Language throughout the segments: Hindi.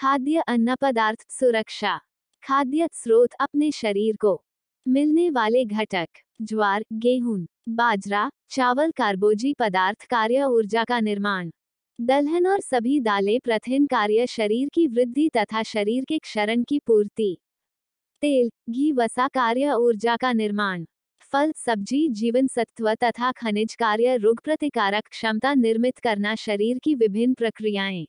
खाद्य अन्न पदार्थ सुरक्षा खाद्य स्रोत अपने शरीर को मिलने वाले घटक ज्वार गेहूं बाजरा चावल कार्बोजी पदार्थ कार्य ऊर्जा का निर्माण दलहन और सभी दालें प्रथिन कार्य शरीर की वृद्धि तथा शरीर के क्षरण की पूर्ति तेल घी वसा कार्य ऊर्जा का निर्माण फल सब्जी जीवन सत्व तथा खनिज कार्य रोग प्रतिकारक क्षमता निर्मित करना शरीर की विभिन्न प्रक्रियाएं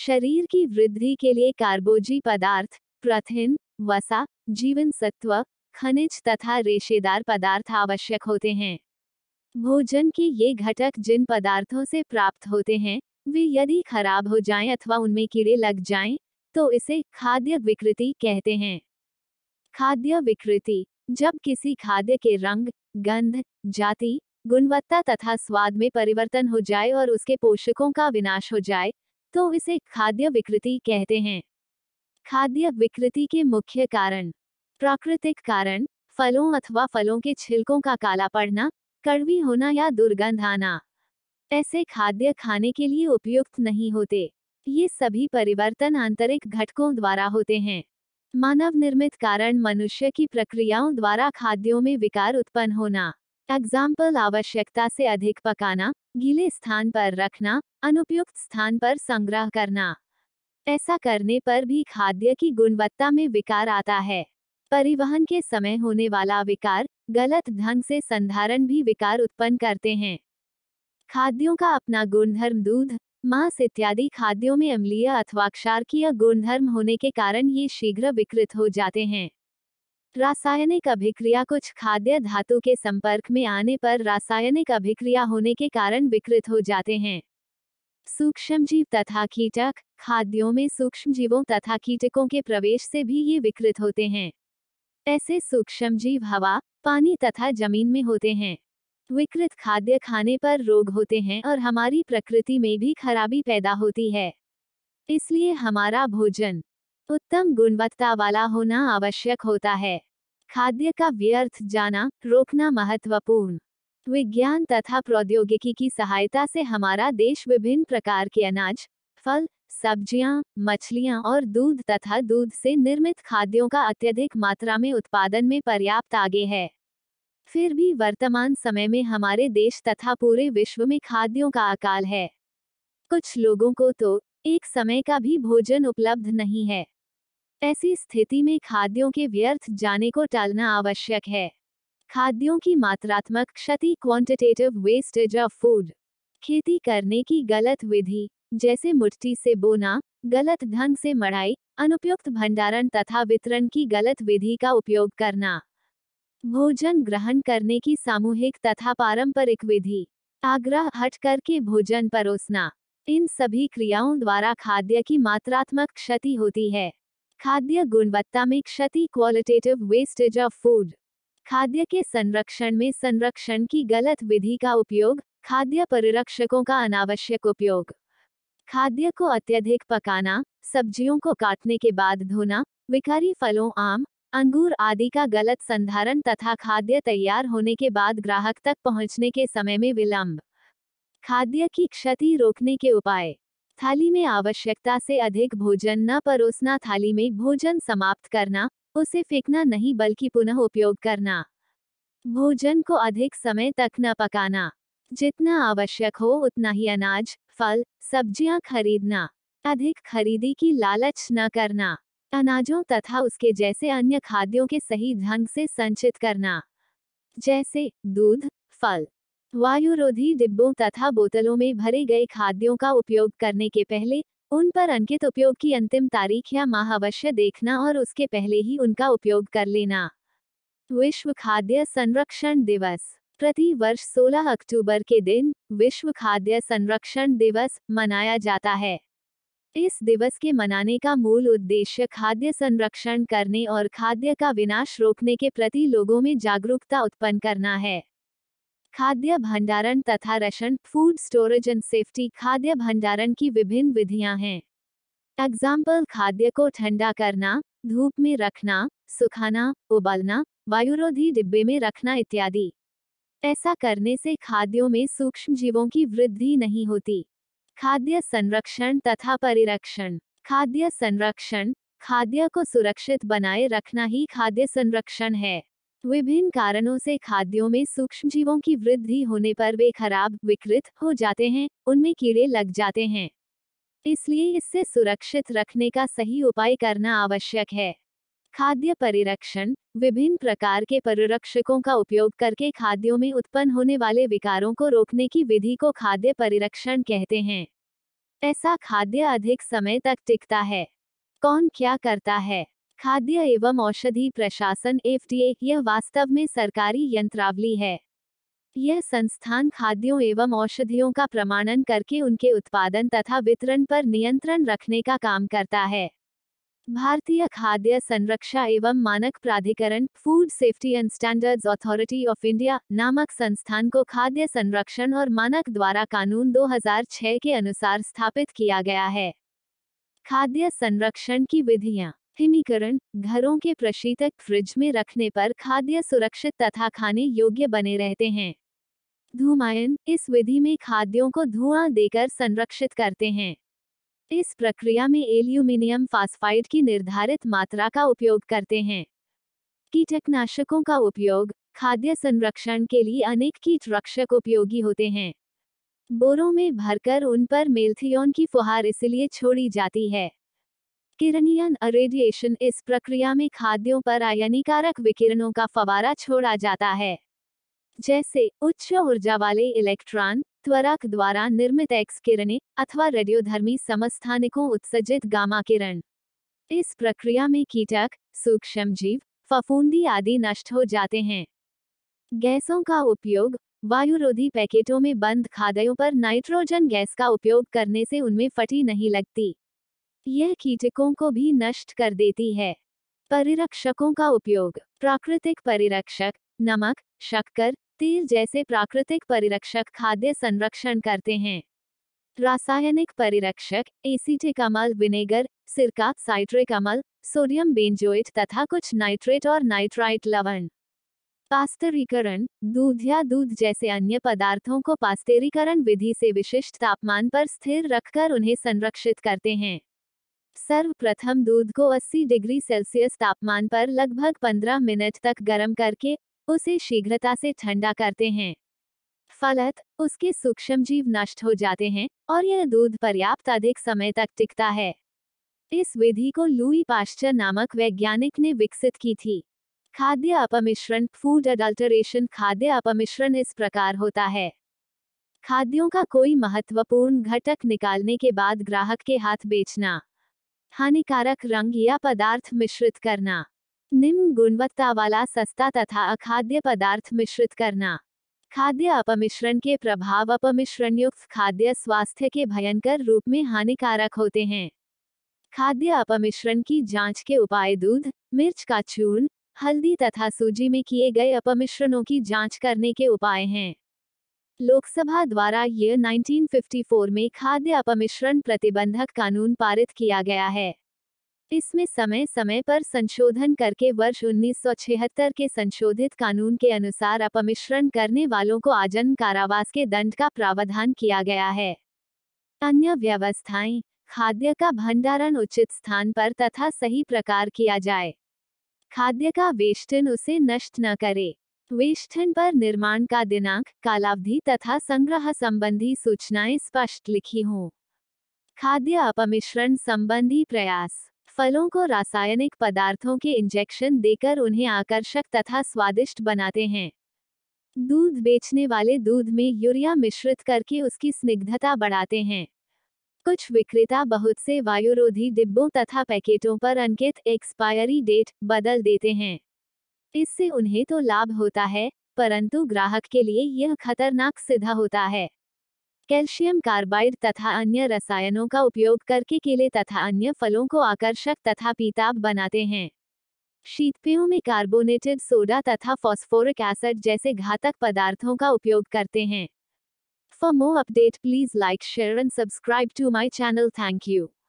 शरीर की वृद्धि के लिए कार्बोजी पदार्थ प्रथिन वसा जीवन सत्व खनिज तथा रेशेदार पदार्थ आवश्यक होते हैं भोजन के ये घटक जिन पदार्थों से प्राप्त होते हैं वे यदि खराब हो जाएं अथवा उनमें कीड़े लग जाएं, तो इसे खाद्य विकृति कहते हैं खाद्य विकृति जब किसी खाद्य के रंग गंध जाति गुणवत्ता तथा स्वाद में परिवर्तन हो जाए और उसके पोषकों का विनाश हो जाए तो इसे खाद्य विकृति कहते हैं खाद्य विकृति के मुख्य कारण प्राकृतिक कारण फलों अथवा फलों के छिलकों का काला पड़ना कड़वी होना या दुर्गंध आना ऐसे खाद्य खाने के लिए उपयुक्त नहीं होते ये सभी परिवर्तन आंतरिक घटकों द्वारा होते हैं मानव निर्मित कारण मनुष्य की प्रक्रियाओं द्वारा खाद्यों में विकार उत्पन्न होना एग्जाम्पल आवश्यकता से अधिक पकाना गीले स्थान पर रखना अनुपयुक्त स्थान पर संग्रह करना ऐसा करने पर भी खाद्य की गुणवत्ता में विकार आता है परिवहन के समय होने वाला विकार गलत ढंग से संधारण भी विकार उत्पन्न करते हैं खाद्यों का अपना गुणधर्म दूध मांस इत्यादि खाद्यों में अम्लीय अथवा क्षारकीय गुणधर्म होने के कारण ये शीघ्र विकृत हो जाते हैं रासायनिक अभिक्रिया कुछ खाद्य धातु के संपर्क में आने पर रासायनिक अभिक्रिया होने के कारण विकृत हो जाते हैं सूक्ष्म जीव तथा कीटक खाद्यों में सूक्ष्म जीवों तथा कीटकों के प्रवेश से भी ये विकृत होते हैं ऐसे सूक्ष्म जीव हवा पानी तथा जमीन में होते हैं विकृत खाद्य खाने पर रोग होते हैं और हमारी प्रकृति में भी खराबी पैदा होती है इसलिए हमारा भोजन उत्तम गुणवत्ता वाला होना आवश्यक होता है खाद्य का व्यर्थ जाना रोकना महत्वपूर्ण विज्ञान तथा प्रौद्योगिकी की सहायता से हमारा देश विभिन्न प्रकार के अनाज फल सब्जियां, मछलियां और दूध तथा दूध से निर्मित खाद्यों का अत्यधिक मात्रा में उत्पादन में पर्याप्त आगे है फिर भी वर्तमान समय में हमारे देश तथा पूरे विश्व में खाद्यों का अकाल है कुछ लोगों को तो एक समय का भी भोजन उपलब्ध नहीं है ऐसी स्थिति में खाद्यों के व्यर्थ जाने को टालना आवश्यक है खाद्यों की मात्रात्मक क्षति क्वांटिटेटिव वेस्टेज ऑफ फूड खेती करने की गलत विधि जैसे मुट्ठी से बोना गलत ढंग से मढ़ाई अनुपयुक्त भंडारण तथा वितरण की गलत विधि का उपयोग करना भोजन ग्रहण करने की सामूहिक तथा पारंपरिक विधि आग्रह हट करके भोजन परोसना इन सभी क्रियाओं द्वारा खाद्य की मात्रात्मक क्षति होती है खाद्य गुणवत्ता में क्षति क्वालिटेटिव वेस्टेज ऑफ फूड खाद्य के संरक्षण में संरक्षण की गलत विधि का उपयोग खाद्य परिरक्षकों का अनावश्यक उपयोग खाद्य को अत्यधिक पकाना सब्जियों को काटने के बाद धोना विकारी फलों आम अंगूर आदि का गलत संधारण तथा खाद्य तैयार होने के बाद ग्राहक तक पहुंचने के समय में विलंब खाद्य की क्षति रोकने के उपाय थाली में आवश्यकता से अधिक भोजन न परोसना थाली में भोजन समाप्त करना उसे फेंकना नहीं बल्कि पुनः उपयोग करना भोजन को अधिक समय तक न पकाना जितना आवश्यक हो उतना ही अनाज फल सब्जियां खरीदना अधिक खरीदी की लालच न करना अनाजों तथा उसके जैसे अन्य खाद्यों के सही ढंग से संचित करना जैसे दूध फल वायुरोधी डिब्बों तथा बोतलों में भरे गए खाद्यों का उपयोग करने के पहले उन पर अंकित उपयोग की अंतिम तारीख या माह अवश्य देखना और उसके पहले ही उनका उपयोग कर लेना विश्व खाद्य संरक्षण दिवस प्रति वर्ष 16 अक्टूबर के दिन विश्व खाद्य संरक्षण दिवस मनाया जाता है इस दिवस के मनाने का मूल उद्देश्य खाद्य संरक्षण करने और खाद्य का विनाश रोकने के प्रति लोगों में जागरूकता उत्पन्न करना है खाद्य भंडारण तथा रशन फूड स्टोरेज एंड सेफ्टी खाद्य भंडारण की विभिन्न विधियां हैं एग्जाम्पल खाद्य को ठंडा करना धूप में रखना सुखाना उबालना वायुरोधी डिब्बे में रखना इत्यादि ऐसा करने से खाद्यों में सूक्ष्म जीवों की वृद्धि नहीं होती खाद्य संरक्षण तथा परिरक्षण खाद्य संरक्षण खाद्य को सुरक्षित बनाए रखना ही खाद्य संरक्षण है विभिन्न कारणों से खाद्यों में सूक्ष्म जीवों की वृद्धि होने पर वे खराब विकृत हो जाते हैं उनमें कीड़े लग जाते हैं इसलिए इससे सुरक्षित रखने का सही उपाय करना आवश्यक है खाद्य परिरक्षण विभिन्न प्रकार के परिरक्षकों का उपयोग करके खाद्यों में उत्पन्न होने वाले विकारों को रोकने की विधि को खाद्य परिरक्षण कहते हैं ऐसा खाद्य अधिक समय तक टिकता है कौन क्या करता है खाद्य एवं औषधि प्रशासन एफ यह वास्तव में सरकारी यंत्रावली है यह संस्थान खाद्यों एवं औषधियों का प्रमाणन करके उनके उत्पादन तथा वितरण पर नियंत्रण रखने का काम करता है भारतीय खाद्य संरक्षा एवं मानक प्राधिकरण food safety and standards authority of India नामक संस्थान को खाद्य संरक्षण और मानक द्वारा कानून 2006 के अनुसार स्थापित किया गया है खाद्य संरक्षण की विधियां हिमीकरण घरों के प्रशीतक फ्रिज में रखने पर खाद्य सुरक्षित तथा खाने योग्य बने रहते हैं धूमायन इस विधि में खाद्यों को धुआं देकर संरक्षित करते हैं इस प्रक्रिया में एल्यूमिनियम फास्फाइड की निर्धारित मात्रा का उपयोग करते हैं कीटकनाशकों का उपयोग खाद्य संरक्षण के लिए अनेक कीट रक्षक उपयोगी होते हैं बोरों में भरकर उन पर मेल्थियोन की फुहार इसलिए छोड़ी जाती है विकिरणीयन रेडिएशन इस प्रक्रिया में खाद्यों पर आयनीकारक विकिरणों का फवारा छोड़ा जाता है जैसे उच्च ऊर्जा वाले इलेक्ट्रॉन त्वरक द्वारा निर्मित एक्स किरणें अथवा रेडियोधर्मी समस्थानिकों उत्सर्जित गामा किरण इस प्रक्रिया में कीटक सूक्ष्म जीव फफूंदी आदि नष्ट हो जाते हैं गैसों का उपयोग वायुरोधी पैकेटों में बंद खादयों पर नाइट्रोजन गैस का उपयोग करने से उनमें फटी नहीं लगती यह कीटकों को भी नष्ट कर देती है परिरक्षकों का उपयोग प्राकृतिक परिरक्षक नमक शक्कर तेल जैसे प्राकृतिक परिरक्षक खाद्य संरक्षण करते हैं रासायनिक परिरक्षक एसिटिक अमल विनेगर सिरका साइट्रिक अमल सोडियम बेंजोइट तथा कुछ नाइट्रेट और नाइट्राइट लवण पास्तरीकरण दूध या दूध जैसे अन्य पदार्थों को पास्तरीकरण विधि से विशिष्ट तापमान पर स्थिर रखकर उन्हें संरक्षित करते हैं सर्वप्रथम दूध को 80 डिग्री सेल्सियस तापमान पर लगभग 15 मिनट तक गर्म करके उसे शीघ्रता से ठंडा करते हैं फलत उसके सूक्ष्म जीव नष्ट हो जाते हैं और यह दूध पर्याप्त अधिक समय तक टिकता है इस विधि को लुई पाश्चर नामक वैज्ञानिक ने विकसित की थी खाद्य अपमिश्रण फूड अडल्टरेशन खाद्य अपमिश्रण इस प्रकार होता है खाद्यों का कोई महत्वपूर्ण घटक निकालने के बाद ग्राहक के हाथ बेचना हानिकारक रंग या पदार्थ मिश्रित करना निम्न गुणवत्ता वाला सस्ता तथा अखाद्य पदार्थ मिश्रित करना खाद्य अपमिश्रण के प्रभाव अपमिश्रण युक्त खाद्य स्वास्थ्य के भयंकर रूप में हानिकारक होते हैं खाद्य अपमिश्रण की जांच के उपाय दूध मिर्च का चूर्ण हल्दी तथा सूजी में किए गए अपमिश्रणों की जांच करने के उपाय हैं लोकसभा द्वारा ये 1954 में खाद्य अपमिश्रण प्रतिबंधक कानून पारित किया गया है इसमें समय समय पर संशोधन करके वर्ष 1976 के संशोधित कानून के अनुसार अपमिश्रण करने वालों को आजन कारावास के दंड का प्रावधान किया गया है अन्य व्यवस्थाएं खाद्य का भंडारण उचित स्थान पर तथा सही प्रकार किया जाए खाद्य का वेस्टन उसे नष्ट न करे वेष्ठन पर निर्माण का दिनांक कालावधि तथा संग्रह संबंधी सूचनाएं स्पष्ट लिखी हों खाद्य अपमिश्रण संबंधी प्रयास फलों को रासायनिक पदार्थों के इंजेक्शन देकर उन्हें आकर्षक तथा स्वादिष्ट बनाते हैं दूध बेचने वाले दूध में यूरिया मिश्रित करके उसकी स्निग्धता बढ़ाते हैं कुछ विक्रेता बहुत से वायुरोधी डिब्बों तथा पैकेटों पर अंकित एक्सपायरी डेट बदल देते हैं इससे उन्हें तो लाभ होता है परंतु ग्राहक के लिए यह खतरनाक सिद्ध होता है कैल्शियम कार्बाइड तथा अन्य रसायनों का उपयोग करके केले तथा अन्य फलों को आकर्षक तथा पीताब बनाते हैं शीतपेयों में कार्बोनेटेड सोडा तथा फॉस्फोरिक एसिड जैसे घातक पदार्थों का उपयोग करते हैं for more update please like share and subscribe to my channel thank you